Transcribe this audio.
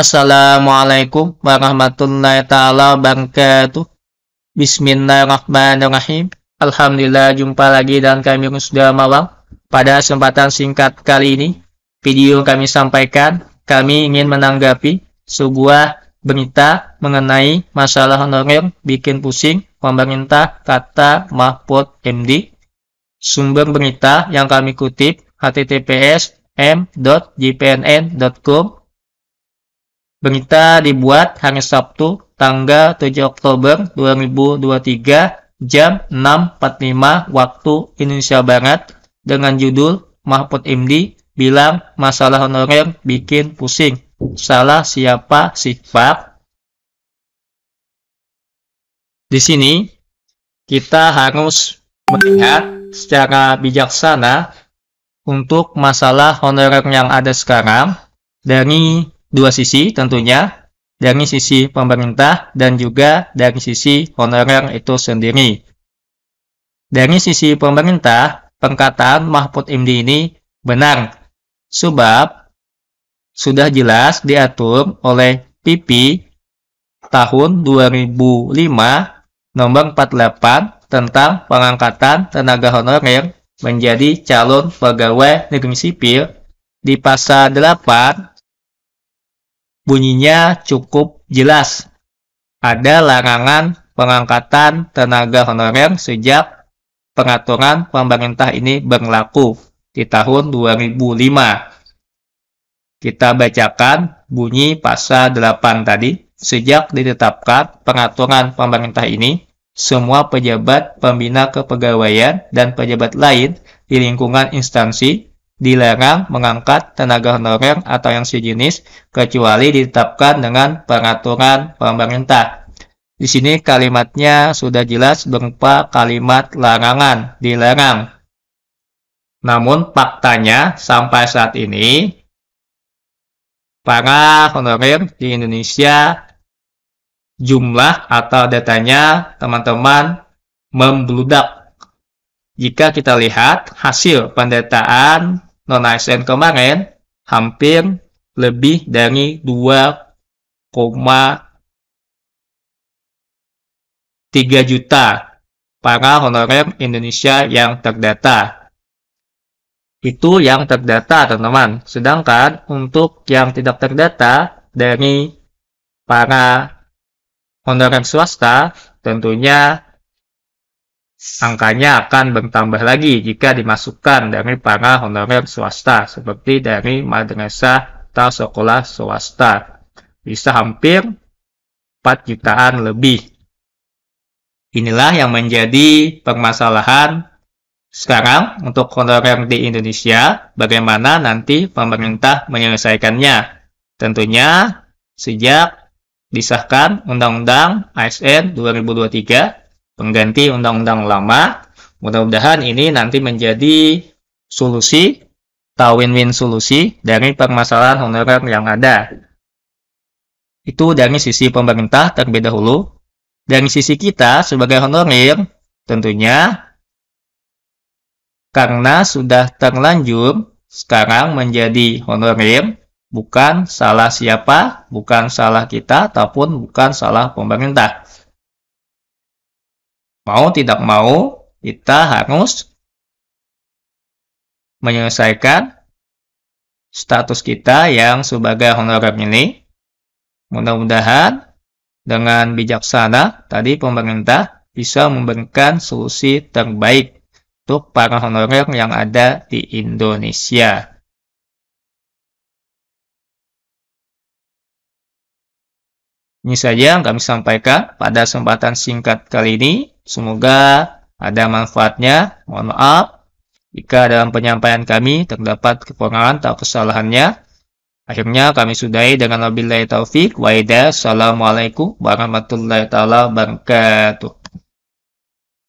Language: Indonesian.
Assalamualaikum warahmatullahi taala wabarakatuh. Bismillahirrahmanirrahim. Alhamdulillah jumpa lagi dan kami sudah malam. Pada kesempatan singkat kali ini, video kami sampaikan, kami ingin menanggapi sebuah berita mengenai masalah honorer bikin pusing pemerintah kata Mahfud MD. Sumber berita yang kami kutip https m.jpnn.com Berita dibuat hari Sabtu tanggal 7 Oktober 2023 jam 6.45 waktu Indonesia Barat dengan judul Mahfud MD bilang masalah honorer bikin pusing. Salah siapa sih Pak? Di sini kita harus melihat secara bijaksana untuk masalah honorer yang ada sekarang dari dua sisi tentunya, dari sisi pemerintah dan juga dari sisi honorer itu sendiri. Dari sisi pemerintah, pengkataan Mahfud MD ini benar, sebab sudah jelas diatur oleh PP tahun 2005 nomor 48 tentang pengangkatan tenaga honorer menjadi calon pegawai negeri sipil di pasal 8 bunyinya cukup jelas. Ada larangan pengangkatan tenaga honorer sejak pengaturan pemerintah ini berlaku di tahun 2005. Kita bacakan bunyi pasal 8 tadi. Sejak ditetapkan pengaturan pemerintah ini, semua pejabat pembina kepegawaian dan pejabat lain di lingkungan instansi dilarang mengangkat tenaga honorer atau yang sejenis kecuali ditetapkan dengan peraturan pemerintah. Di sini kalimatnya sudah jelas berupa kalimat larangan, dilarang. Namun faktanya sampai saat ini para honorer di Indonesia jumlah atau datanya teman-teman membludak jika kita lihat hasil pendataan non ASN kemarin hampir lebih dari 2,3 juta para honorer Indonesia yang terdata. Itu yang terdata, teman-teman. Sedangkan untuk yang tidak terdata dari para honorer swasta, tentunya angkanya akan bertambah lagi jika dimasukkan dari para honorer swasta seperti dari madrasah atau sekolah swasta bisa hampir 4 jutaan lebih. Inilah yang menjadi permasalahan sekarang untuk honorer di Indonesia, bagaimana nanti pemerintah menyelesaikannya. Tentunya sejak disahkan Undang-Undang ASN 2023 pengganti undang-undang lama. Mudah-mudahan ini nanti menjadi solusi atau win-win solusi dari permasalahan honorer yang ada. Itu dari sisi pemerintah terlebih dahulu. Dari sisi kita sebagai honorer, tentunya karena sudah terlanjur sekarang menjadi honorer, bukan salah siapa, bukan salah kita, ataupun bukan salah pemerintah mau tidak mau kita harus menyelesaikan status kita yang sebagai honorer ini. Mudah-mudahan dengan bijaksana tadi pemerintah bisa memberikan solusi terbaik untuk para honorer yang ada di Indonesia. Ini saja yang kami sampaikan pada kesempatan singkat kali ini. Semoga ada manfaatnya. Mohon maaf jika dalam penyampaian kami terdapat kekurangan atau kesalahannya. Akhirnya kami sudahi dengan wabillahi taufik Waidah. Assalamualaikum warahmatullahi wabarakatuh.